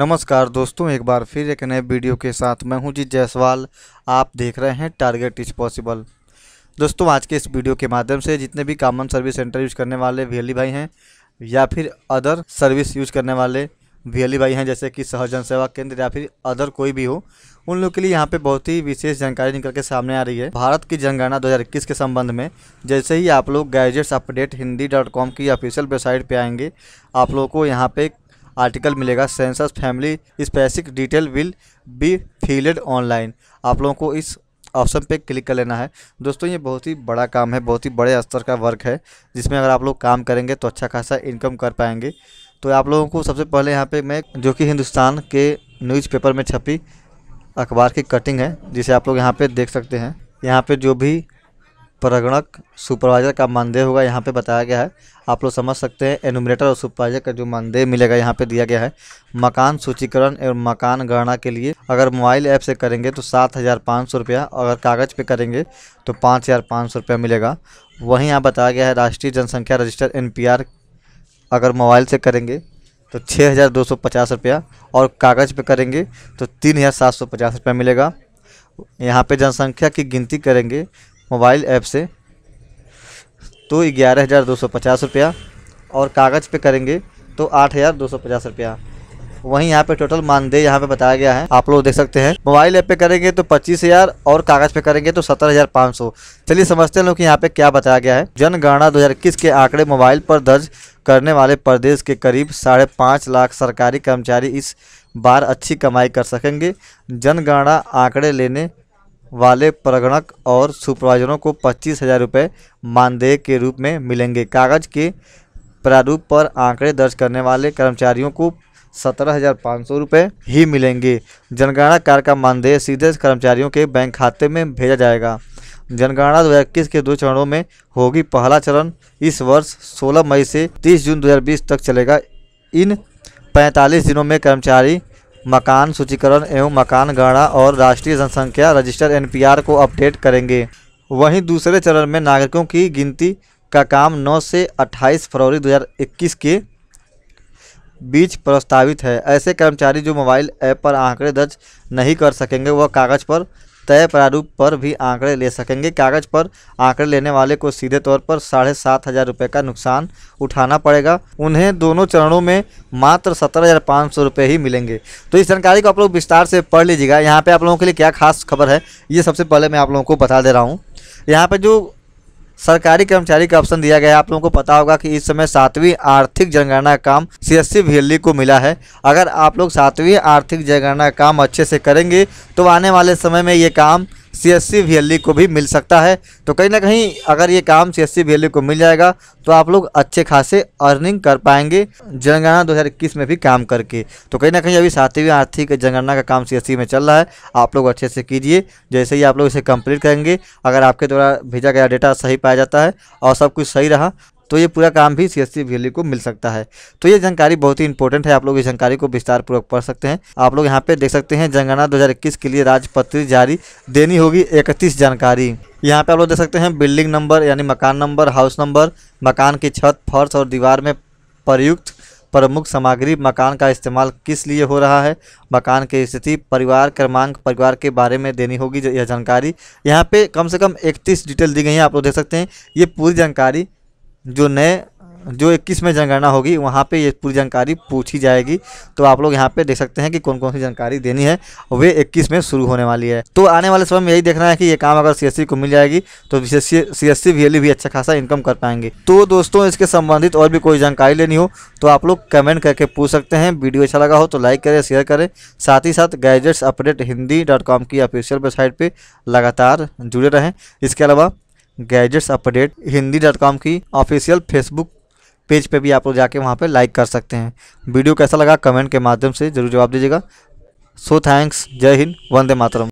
नमस्कार दोस्तों एक बार फिर एक नए वीडियो के साथ मैं हूं जी जायसवाल आप देख रहे हैं टारगेट इज पॉसिबल दोस्तों आज के इस वीडियो के माध्यम से जितने भी कॉमन सर्विस सेंटर यूज़ करने वाले वी e भाई हैं या फिर अदर सर्विस यूज़ करने वाले वी e भाई हैं जैसे कि सहजन सेवा केंद्र या फिर अदर कोई भी हो उन लोग के लिए यहाँ पे बहुत ही विशेष जानकारी निकल के सामने आ रही है भारत की जनगणना 2021 के संबंध में जैसे ही आप लोग gadgets update Hindi dot com की ऑफिशियल वेबसाइट पे आएंगे आप लोगों को यहाँ पे आर्टिकल मिलेगा census family specific detail will be filled online आप लोगों को इस ऑप्शन पे क्लिक कर लेना है दोस्तों ये बहुत ही बड़ा काम है बहुत ही बड़े स्तर का वर्क है जिसमें अगर आप लोग काम करेंगे तो अच्छा खासा इनकम कर पाएंगे तो आप लोगों को सबसे पहले यहाँ पे मैं जो कि हिंदुस्तान के न्यूज़पेपर में छपी अखबार की कटिंग है जिसे आप लोग यहाँ पे देख सकते हैं यहाँ पे जो भी प्रगणक सुपरवाइज़र का मानदेय होगा यहाँ पे बताया गया है आप लोग समझ सकते हैं एनुमरेटर और सुपरवाइज़र का जो मानदेय मिलेगा यहाँ पे दिया गया है मकान सूचीकरण एवं मकान गणना के लिए अगर मोबाइल ऐप से करेंगे तो सात हज़ार पाँच सौ रुपया अगर कागज़ पे करेंगे तो पाँच हज़ार पाँच सौ रुपया मिलेगा वहीं यहाँ बताया गया है राष्ट्रीय जनसंख्या रजिस्टर एन अगर मोबाइल से करेंगे तो छः हज़ार दो सौ पचास रुपया और कागज़ पर करेंगे तो तीन हज़ार सात सौ पचास रुपया मिलेगा यहाँ पे जनसंख्या की गिनती करेंगे मोबाइल ऐप से तो ग्यारह हज़ार दो सौ पचास रुपया और कागज़ पे करेंगे तो आठ हज़ार दो सौ पचास रुपया वहीं यहाँ पे टोटल मानदेय यहाँ पे बताया गया है आप लोग देख सकते हैं मोबाइल ऐप पे करेंगे तो पच्चीस हज़ार और कागज़ पे करेंगे तो सत्तर हज़ार पाँच सौ चलिए समझते हैं लोग कि यहाँ पे क्या बताया गया है जनगणना 2021 के आंकड़े मोबाइल पर दर्ज करने वाले प्रदेश के करीब साढ़े पाँच लाख सरकारी कर्मचारी इस बार अच्छी कमाई कर सकेंगे जनगणना आंकड़े लेने वाले प्रगणक और सुपरवाइजरों को पच्चीस हजार रुपये मानदेय के रूप में मिलेंगे कागज के प्रारूप पर आंकड़े दर्ज करने वाले कर्मचारियों को सत्रह हजार पाँच सौ रुपये ही मिलेंगे जनगणना कार्य का मानदेय सीधे कर्मचारियों के बैंक खाते में भेजा जाएगा जनगणना 2021 के दो चरणों में होगी पहला चरण इस वर्ष 16 मई से 30 जून 2020 तक चलेगा इन 45 दिनों में कर्मचारी मकान सूचीकरण एवं मकान गणना और राष्ट्रीय जनसंख्या रजिस्टर एनपीआर को अपडेट करेंगे वहीं दूसरे चरण में नागरिकों की गिनती का काम 9 से 28 फरवरी 2021 के बीच प्रस्तावित है ऐसे कर्मचारी जो मोबाइल ऐप पर आंकड़े दर्ज नहीं कर सकेंगे वह कागज़ पर तय प्रारूप पर भी आंकड़े ले सकेंगे कागज़ पर आंकड़े लेने वाले को सीधे तौर पर साढ़े सात हज़ार रुपये का नुकसान उठाना पड़ेगा उन्हें दोनों चरणों में मात्र सत्रह हज़ार पाँच सौ रुपये ही मिलेंगे तो इस जानकारी को आप लोग विस्तार से पढ़ लीजिएगा यहाँ पर आप लोगों के लिए क्या खास खबर है ये सबसे पहले मैं आप लोगों को बता दे रहा हूँ यहाँ पर जो सरकारी कर्मचारी का ऑप्शन दिया गया है आप लोगों को पता होगा कि इस समय सातवीं आर्थिक जनगणना काम सी एस को मिला है अगर आप लोग सातवीं आर्थिक जनगणना काम अच्छे से करेंगे तो आने वाले समय में ये काम सी एस सी को भी मिल सकता है तो कहीं ना कहीं अगर ये काम सी एस सी को मिल जाएगा तो आप लोग अच्छे खासे अर्निंग कर पाएंगे जनगणना 2021 में भी काम करके तो कहीं ना कहीं अभी सातवीं आर्थिक जनगणना का काम सी एस सी में चल रहा है आप लोग अच्छे से कीजिए जैसे ही आप लोग इसे कंप्लीट करेंगे अगर आपके द्वारा भेजा गया डेटा सही पाया जाता है और सब कुछ सही रहा तो ये पूरा काम भी सी एस को मिल सकता है तो ये जानकारी बहुत ही इंपॉर्टेंट है आप लोग इस जानकारी को विस्तार पूर्वक पढ़ सकते हैं आप लोग यहाँ पे देख सकते हैं जनगणना 2021 के लिए राजपत्र जारी देनी होगी इकतीस जानकारी यहाँ पे आप लोग देख सकते हैं बिल्डिंग नंबर यानी मकान नंबर हाउस नंबर मकान की छत फर्श और दीवार में प्रयुक्त प्रमुख सामग्री मकान का इस्तेमाल किस लिए हो रहा है मकान की स्थिति परिवार क्रमांक परिवार के बारे में देनी होगी यह जानकारी यहाँ पे कम से कम इकतीस डिटेल दी गई है आप लोग देख सकते हैं ये पूरी जानकारी जो नए जो इक्कीस में जनगणना होगी वहाँ पे ये पूरी जानकारी पूछी जाएगी तो आप लोग यहाँ पे देख सकते हैं कि कौन कौन सी जानकारी देनी है वे इक्कीस में शुरू होने वाली है तो आने वाले समय में यही देखना है कि ये काम अगर सी को मिल जाएगी तो सी एस सी भी अच्छा खासा इनकम कर पाएंगे तो दोस्तों इसके संबंधित और भी कोई जानकारी लेनी हो तो आप लोग कमेंट करके पूछ सकते हैं वीडियो अच्छा लगा हो तो लाइक करें शेयर करें साथ ही साथ गैजेट्स अपडेट हिंदी की ऑफिशियल वेबसाइट पर लगातार जुड़े रहें इसके अलावा gadgets update Hindi dot com की ऑफिशियल फेसबुक पेज पे भी आप लोग जाके वहाँ पे लाइक कर सकते हैं वीडियो कैसा लगा कमेंट के माध्यम से ज़रूर जवाब दीजिएगा सो थैंक्स जय हिंद वंदे मातरम